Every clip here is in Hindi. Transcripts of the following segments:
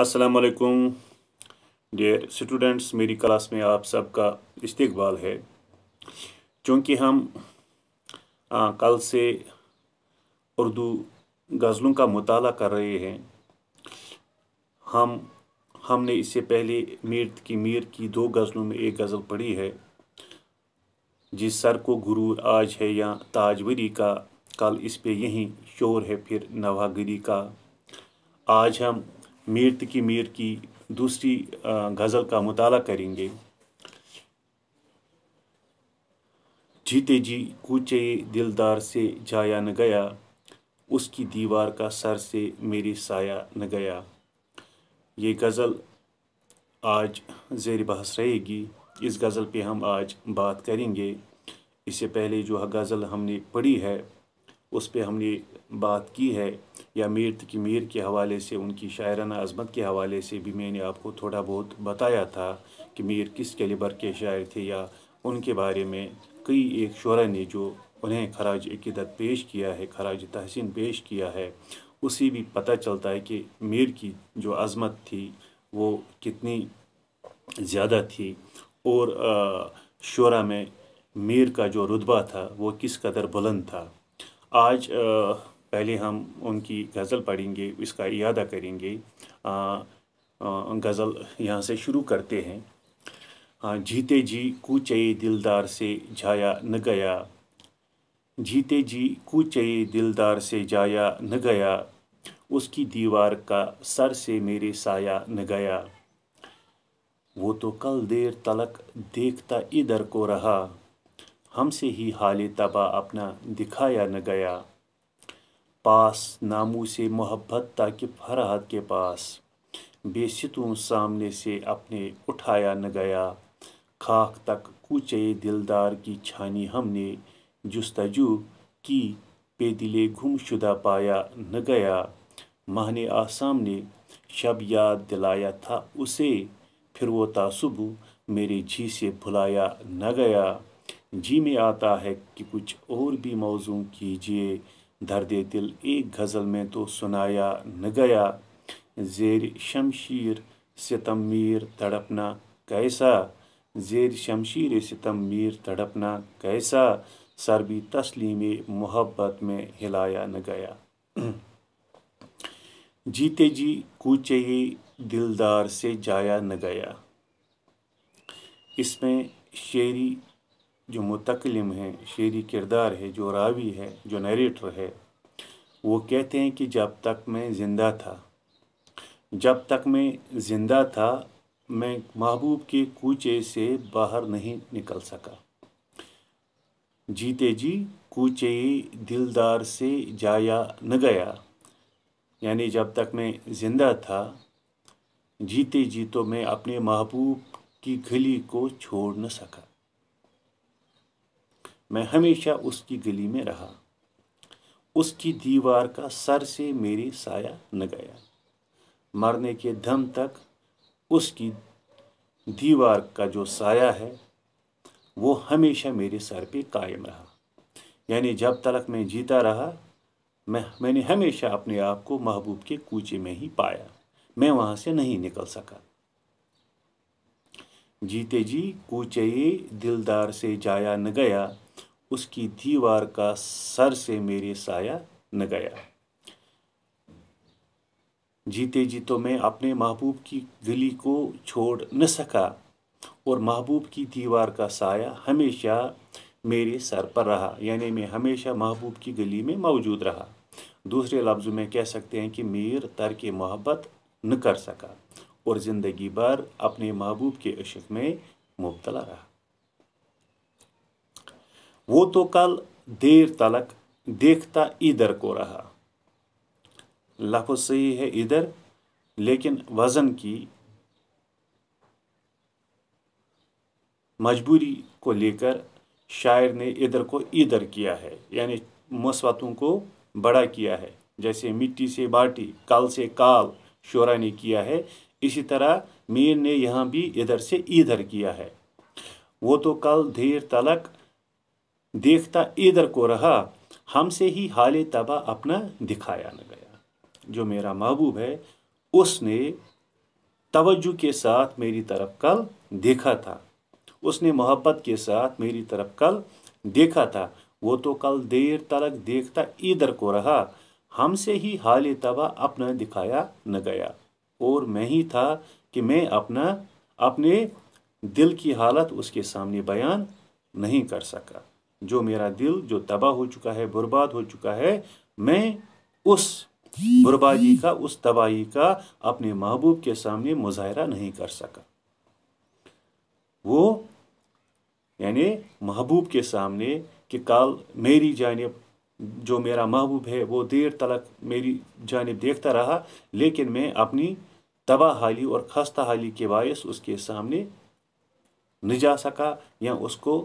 अस्सलाम वालेकुम डियर स्टूडेंट्स मेरी क्लास में आप सबका इस्तकबाल है चूँकि हम आ, कल से उर्दू गज़लों का मताल कर रहे हैं हम हमने इससे पहले मीर की मीर की दो गज़लों में एक गज़ल पढ़ी है जिस सर को गुरूर आज है या ताजवरी का कल इस पे यहीं शोर है फिर नवागरी का आज हम मीर की मीर की दूसरी गज़ल का मताल करेंगे जीते जी कूचे दिलदार से जाया न गया उसकी दीवार का सर से मेरी साया न गया ये गज़ल आज जेर बहस रहेगी इस गज़ल पे हम आज बात करेंगे इससे पहले जो गज़ल हमने पढ़ी है उस पर हमने बात की है या मीर की मीर के हवाले से उनकी शायराना अजमत के हवाले से भी मैंने आपको थोड़ा बहुत बताया था कि मीर किस कैलिबर के शायर थे या उनके बारे में कई एक शरा ने जो उन्हें खराज अकीदत पेश किया है खराज तहसिन पेश किया है उसे भी पता चलता है कि मीर की जो अजमत थी वो कितनी ज़्यादा थी और शरा में मीर का जो रुतबा था वो किस कदर बुलंद था आज आ, पहले हम उनकी गज़ल पढ़ेंगे इसका इरादा करेंगे गज़ल यहाँ से शुरू करते हैं हाँ जीते जी कूचे दिलदार से जाया न गया जीते जी कूचे दिलदार से जाया न गया उसकी दीवार का सर से मेरे साया न गया वो तो कल देर तलक देखता इधर को रहा हमसे ही हाल तबा अपना दिखाया न गया पास नामों से मोहब्बत ताकि फरहत के पास बेसितों सामने से अपने उठाया न गया खाक तक कूचे दिलदार की छानी हमने जस्तजू की पेदिले गुमशुदा पाया न गया माहने आसाम ने शब याद दिलाया था उसे फिर वो तासुब मेरे जी से भुलाया न गया जी में आता है कि कुछ और भी मौजू कीजिए दर्द दिल एक गज़ल में तो सुनाया न गया जेर शमशीर सितम मीर तड़पना कैसा जेर शमशीर सितम मीर तड़पना कैसा सर भी तस्लीम मोहब्बत में हिलाया न गया जीते जी कूचे ही दिलदार से जाया न गया इसमें शेरी जो मुतकलम है शेरी किरदार है जो रावी है जो नरेटर है वो कहते हैं कि जब तक मैं ज़िंदा था जब तक मैं ज़िंदा था मैं महबूब के कूचे से बाहर नहीं निकल सका जीते जी कूचे दिलदार से जाया न गया यानी जब तक मैं ज़िंदा था जीते जी तो मैं अपने महबूब की गली को छोड़ न सका मैं हमेशा उसकी गली में रहा उसकी दीवार का सर से मेरे साया न गया मरने के दम तक उसकी दीवार का जो साया है वो हमेशा मेरे सर पे कायम रहा यानी जब तक मैं जीता रहा मैं मैंने हमेशा अपने आप को महबूब के कूचे में ही पाया मैं वहाँ से नहीं निकल सका जीते जी कूचे दिलदार से जाया न गया उसकी दीवार का सर से मेरे साया न गया जीते जी तो मैं अपने महबूब की गली को छोड़ न सका और महबूब की दीवार का साया हमेशा मेरे सर पर रहा यानी मैं हमेशा महबूब की गली में मौजूद रहा दूसरे लफ्ज़ों में कह सकते हैं कि मीर के मोहब्बत न कर सका और ज़िंदगी भर अपने महबूब के इश्क में मुबतला रहा वो तो कल देर तलक देखता इधर को रहा लफ सही है इधर लेकिन वज़न की मजबूरी को लेकर शायर ने इधर को इधर किया है यानी मस्वतों को बड़ा किया है जैसे मिट्टी से बाटी काल से काल शोरा ने किया है इसी तरह मीर ने यहाँ भी इधर से इधर किया है वो तो कल देर तलक देखता इधर को रहा हमसे ही हाल तबा अपना दिखाया न गया जो मेरा महबूब है उसने तवज्जो के साथ मेरी तरफ कल देखा था उसने मोहब्बत के साथ मेरी तरफ कल देखा था वो तो कल देर तलक देखता इधर को रहा हमसे ही हाल तबा अपना दिखाया न गया और मैं ही था कि मैं अपना अपने दिल की हालत उसके सामने बयान नहीं कर सका जो मेरा दिल जो तबाह हो चुका है बर्बाद हो चुका है मैं उस बर्बादी का उस तबाही का अपने महबूब के सामने मुजाहरा नहीं कर सका वो यानी महबूब के सामने कि कल मेरी जानब जो मेरा महबूब है वो देर तलक मेरी जानब देखता रहा लेकिन मैं अपनी तबाह हाली और खस्ता हाली के बायस उसके सामने न जा सका या उसको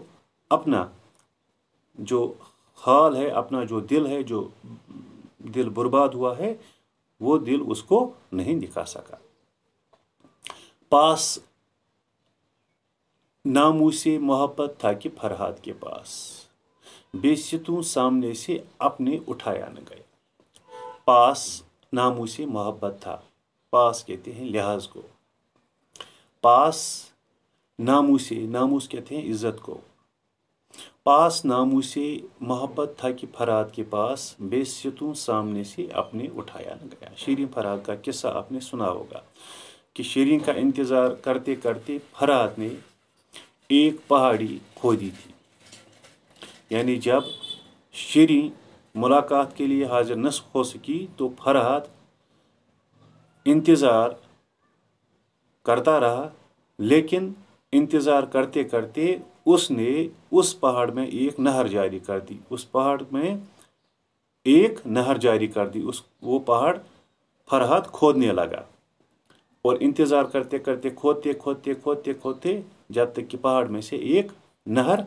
अपना जो हाल है अपना जो दिल है जो दिल बर्बाद हुआ है वो दिल उसको नहीं दिखा सका पास नामों से मोहब्बत था कि फरहाद के पास बेसितों सामने से अपने उठाया न गए पास नामों से मोहब्बत था पास कहते हैं लिहाज को पास नामों से नामूस कहते हैं इज्जत को पास नामों से मोहब्बत था कि फराद के पास बेसतूँ सामने से अपने उठाया न गया शीरें फराद का किस्सा आपने सुना होगा कि शेरें का इंतज़ार करते करते फराद ने एक पहाड़ी खो दी थी यानी जब शरी मुलाकात के लिए हाजिर न हो सकी तो फराद इंतज़ार करता रहा लेकिन इंतज़ार करते करते उसने उस पहाड़ में एक नहर जारी कर दी उस पहाड़ में एक नहर जारी कर दी उस वो पहाड़ फरहत खोदने लगा और इंतज़ार करते करते खोदते खोदते खोदते खोदते जब तक कि पहाड़ में से एक नहर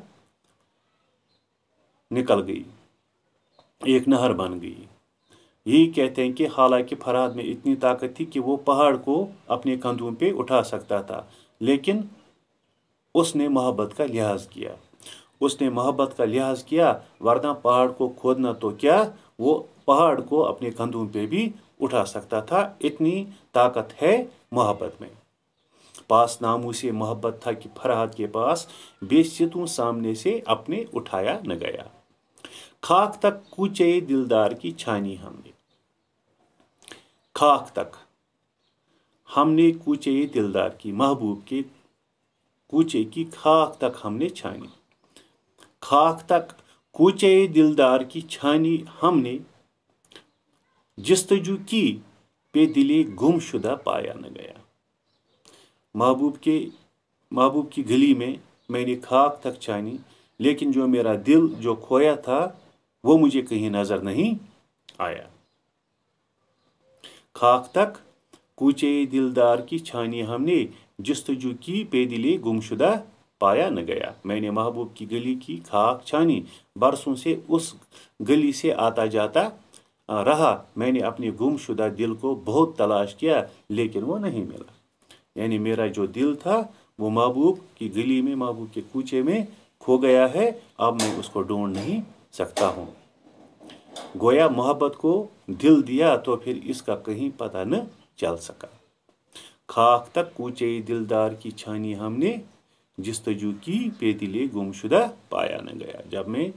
निकल गई एक नहर बन गई यही कहते हैं कि हालांकि फरहत में इतनी ताकत थी कि वो पहाड़ को अपने कंधों पे उठा सकता था लेकिन उसने मोहब्बत का लिहाज किया उसने मोहब्बत का लिहाज किया वरना पहाड़ को खोदना तो क्या वो पहाड़ को अपने कंधों पे भी उठा सकता था इतनी ताकत है मोहब्बत में पास नामों से मोहब्बत था कि फरहाद के पास बेसितों सामने से अपने उठाया न गया खाक तक कूचे दिलदार की छानी हमने खाक तक हमने कूचे दिलदार की महबूब के कूचे की खाक तक हमने छानी खाक तक कूचे दिलदार की छानी हमने जस्तजू की पे दिले गुमशुदा पाया न गया महबूब के महबूब की गली में मैंने खाक तक छानी लेकिन जो मेरा दिल जो खोया था वो मुझे कहीं नज़र नहीं आया खाक तक कूचे दिलदार की छानी हमने जस्तजू की पैदले गुमशुदा पाया न गया मैंने महबूब की गली की खाक छानी बरसों से उस गली से आता जाता रहा मैंने अपने गुमशुदा दिल को बहुत तलाश किया लेकिन वो नहीं मिला यानी मेरा जो दिल था वो महबूब की गली में महबूब के कूचे में खो गया है अब मैं उसको ढूंढ नहीं सकता हूँ गोया मोहब्बत को दिल दिया तो फिर इसका कहीं पता न चल सका खाक तक कूचे दिलदार की छानी हमने जस्तजू की पेतिले गुमशुदा पाया न गया जब मैं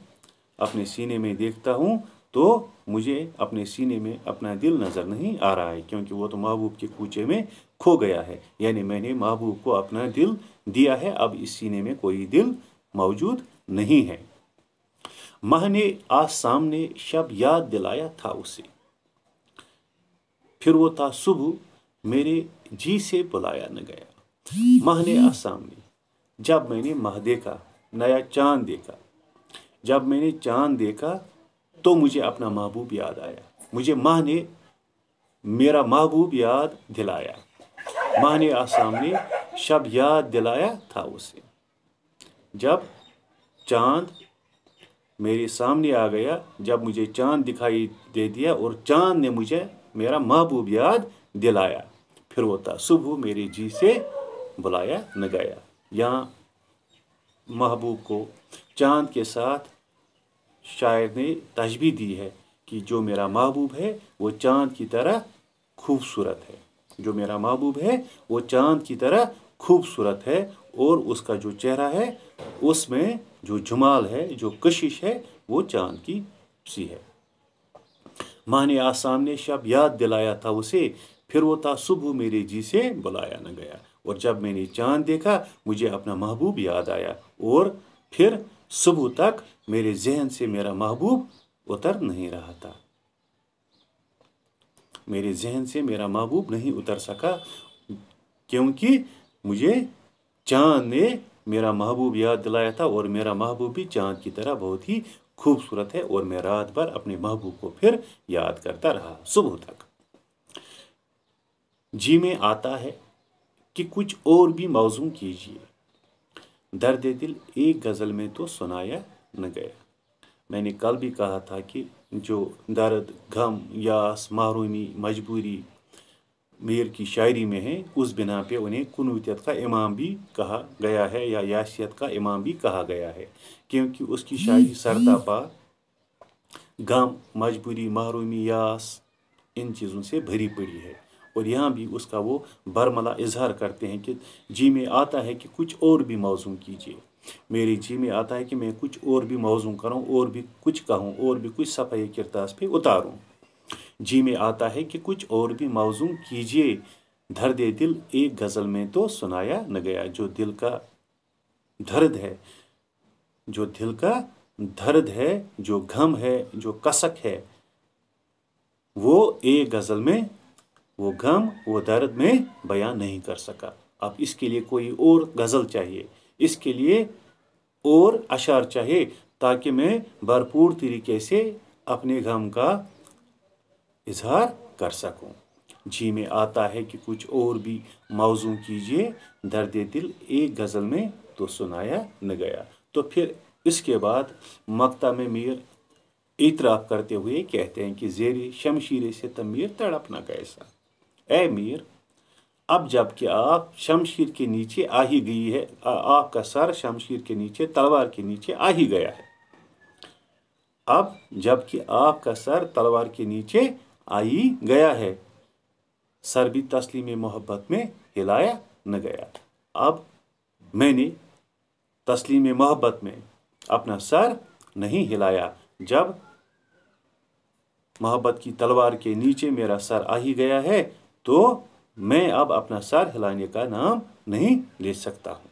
अपने सीने में देखता हूँ तो मुझे अपने सीने में अपना दिल नज़र नहीं आ रहा है क्योंकि वो तो महबूब के कूचे में खो गया है यानी मैंने महबूब को अपना दिल दिया है अब इस सीने में कोई दिल मौजूद नहीं है माह ने आज सामने शब याद दिलाया था उसे फिर वो था सुबह मेरे जी से बुलाया न गया महने आसाम में जब मैंने माह देखा नया चांद देखा जब मैंने चांद देखा तो मुझे अपना महबूब याद आया मुझे माह ने मेरा महबूब याद दिलाया माह ने आसाम ने शब याद दिलाया था उसे जब चांद मेरे सामने आ गया जब मुझे चांद दिखाई दे दिया और चांद ने मुझे मेरा महबूब याद दिलाया फिर होता सुबह मेरे जी से बुलाया न गया यहाँ महबूब को चांद के साथ शायर ने तजबी दी है कि जो मेरा महबूब है वो चांद की तरह खूबसूरत है जो मेरा महबूब है वो चांद की तरह खूबसूरत है और उसका जो चेहरा है उसमें जो जमाल है जो कशिश है वो चांद की सी है माँ ने आसाम ने शब याद दिलाया था उसे फिर वो तासुबह मेरे जी से बुलाया न गया और जब मैंने चांद देखा मुझे अपना महबूब याद आया और फिर सुबह तक मेरे जहन से मेरा महबूब उतर नहीं रहा था मेरे जहन से मेरा महबूब नहीं उतर सका क्योंकि मुझे चांद ने मेरा महबूब याद दिलाया था और मेरा महबूब भी चांद की तरह बहुत ही खूबसूरत है और मैं रात भर अपने महबूब को फिर याद करता रहा सुबह तक जी में आता है कि कुछ और भी मौजू कीजिए दर्द दिल एक गज़ल में तो सुनाया न गया मैंने कल भी कहा था कि जो दर्द गम यास महरूमी मजबूरी मेर की शायरी में है उस बिना पे उन्हें कनूतीत का इमाम भी कहा गया है या यासीत का इमाम भी कहा गया है क्योंकि उसकी शायरी पा गम मजबूरी महरूमी यास इन चीज़ों से भरी पड़ी है और यहाँ भी उसका वो बरमला इजहार करते हैं कि जी में आता है कि कुछ और भी मौजू कीजिए मेरी जी में आता है कि मैं कुछ और भी मौजूम करूँ और भी कुछ कहूँ और भी कुछ सफ़ाई किरदास पर उतारूँ जी में आता है कि कुछ और भी मौजू कीजिए दर्द दिल एक गज़ल में तो सुनाया न गया जो दिल का दर्द है जो दिल का दर्द है जो गम है जो कसक है वो एक गज़ल में वो गम वो दर्द में बयां नहीं कर सका अब इसके लिए कोई और गज़ल चाहिए इसके लिए और अशार चाहिए ताकि मैं भरपूर तरीके से अपने गम का इजहार कर सकूं। जी में आता है कि कुछ और भी मौजू कीजिए दर्द दिल एक गज़ल में तो सुनाया न गया तो फिर इसके बाद मक्ता में मीर इतराफ़ करते हुए कहते हैं कि जेर शमशीरे से तमीर तड़प ना कैसा ए मीर अब जबकि आप शमशीर के नीचे आ ही गई है आपका सर शमशीर के नीचे तलवार के नीचे आ ही गया है अब जबकि आपका सर तलवार के नीचे आ ही गया है सर भी तस्लीम मोहब्बत में हिलाया न गया अब मैंने तस्लीम मोहब्बत में अपना सर नहीं हिलाया जब मोहब्बत की तलवार के नीचे मेरा सर आ ही गया है तो मैं अब अपना सर हिलाने का नाम नहीं ले सकता हूँ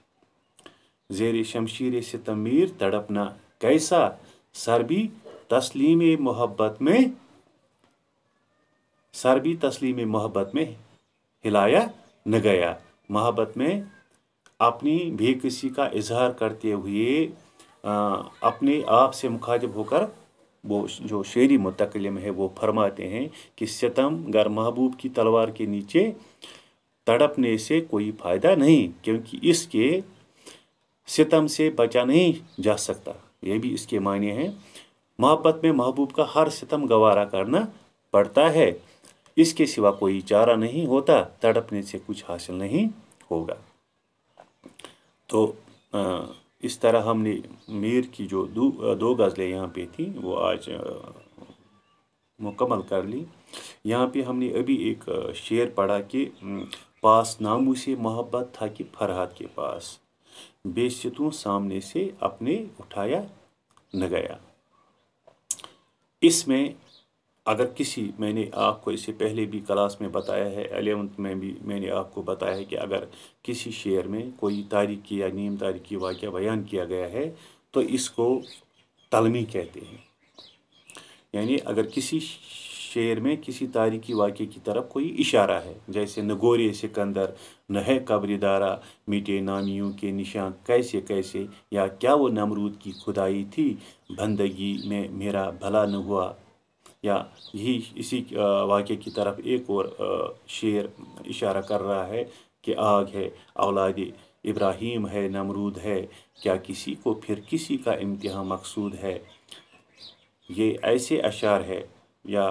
जेर शमशीर तमीर तड़पना कैसा सर भी तस्लीम मोहब्बत में सर भी तस्लीम मोहब्बत में हिलाया न गया मोहब्बत में अपनी भी किसी का इजहार करते हुए आ, अपने आप से मुखाजब होकर वो जो शेरी मुतकलम है वो फरमाते हैं कि सितम गर महबूब की तलवार के नीचे तड़पने से कोई फ़ायदा नहीं क्योंकि इसके सितम से बचा नहीं जा सकता ये भी इसके मायने हैं मोहब्बत में महबूब का हर सितम गवारा करना पड़ता है इसके सिवा कोई चारा नहीं होता तड़पने से कुछ हासिल नहीं होगा तो आ, इस तरह हमने मीर की जो दो दो गज़लें यहाँ पे थी वो आज मुकम्मल कर ली यहाँ पे हमने अभी एक शेर पढ़ा कि पास नामों से मोहब्बत था कि फरहत के पास बेशतों सामने से अपने उठाया न गया इसमें अगर किसी मैंने आपको इससे पहले भी क्लास में बताया है एलेवंथ में भी मैंने आपको बताया है कि अगर किसी शेयर में कोई तारीखी या नीम तारीखी वाक्य बयान किया गया है तो इसको तलमी कहते हैं यानी अगर किसी शेर में किसी तारीखी वाक़े की तरफ कोई इशारा है जैसे नगोरे सिकंदर न है कब्रदारा मीठे नामियों के निशान कैसे कैसे या क्या वो नमरूद की खुदाई थी बंदगी में मेरा भला न हुआ या यही इसी वाक्य की तरफ एक और शेर इशारा कर रहा है कि आग है औलाद इब्राहीम है नमरूद है क्या किसी को फिर किसी का इम्तहा मकसूद है ये ऐसे अशार है या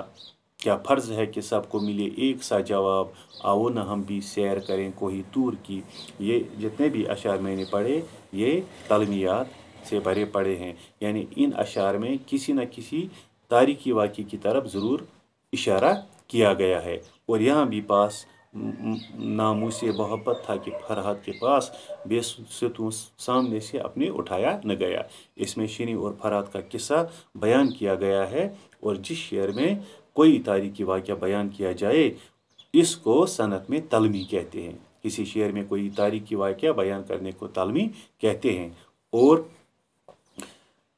क्या फ़र्ज़ है कि सबको मिले एक सा जवाब आओ ना हम भी सैर करें कोई तूर की ये जितने भी अशार मैंने पढ़े ये तलमियात से भरे पड़े हैं यानी इन अशार में किसी न किसी तारीखी वाक़े की तरफ ज़रूर इशारा किया गया है और यहाँ भी पास नामू से मोहब्बत था कि फरहत के पास बेसतों सामने से अपने उठाया न गया इसमें शनी और फरहत का किस्सा बयान किया गया है और जिस शेर में कोई तारीखी वाक़ बयान किया जाए इसको सनत में तलमी कहते हैं किसी शेर में कोई तारीखी वाक़ बयान करने को तलमी कहते हैं और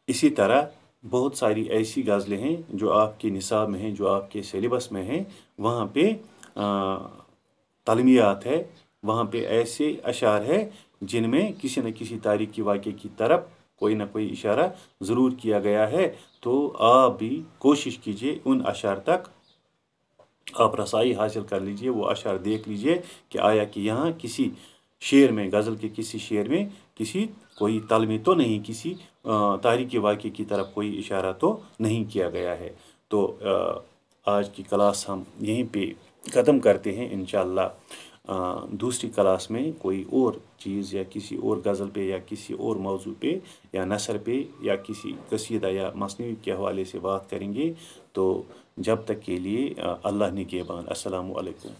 इसी तरह बहुत सारी ऐसी गज़लें हैं जो आपके निसाब में हैं जो आपके सिलेबस में हैं वहाँ पे तलमियात है वहाँ पे ऐसे अशार है जिनमें किसी न किसी तारीख की वाक़े की तरफ कोई ना कोई इशारा ज़रूर किया गया है तो आप भी कोशिश कीजिए उन अशार तक आप रसाई हासिल कर लीजिए वो अशार देख लीजिए कि आया कि यहाँ किसी शेर में गज़ल के किसी शेर में किसी कोई तलमी तो नहीं किसी तारीख वाक़े की तरफ कोई इशारा तो नहीं किया गया है तो आज की क्लास हम यहीं पे ख़त्म करते हैं इन दूसरी क्लास में कोई और चीज़ या किसी और गज़ल पे या किसी और मौजू पे या नसर पे या किसी कसीदा या मसनू के हवाले से बात करेंगे तो जब तक के लिए अल्लाह ने के बान असलकुम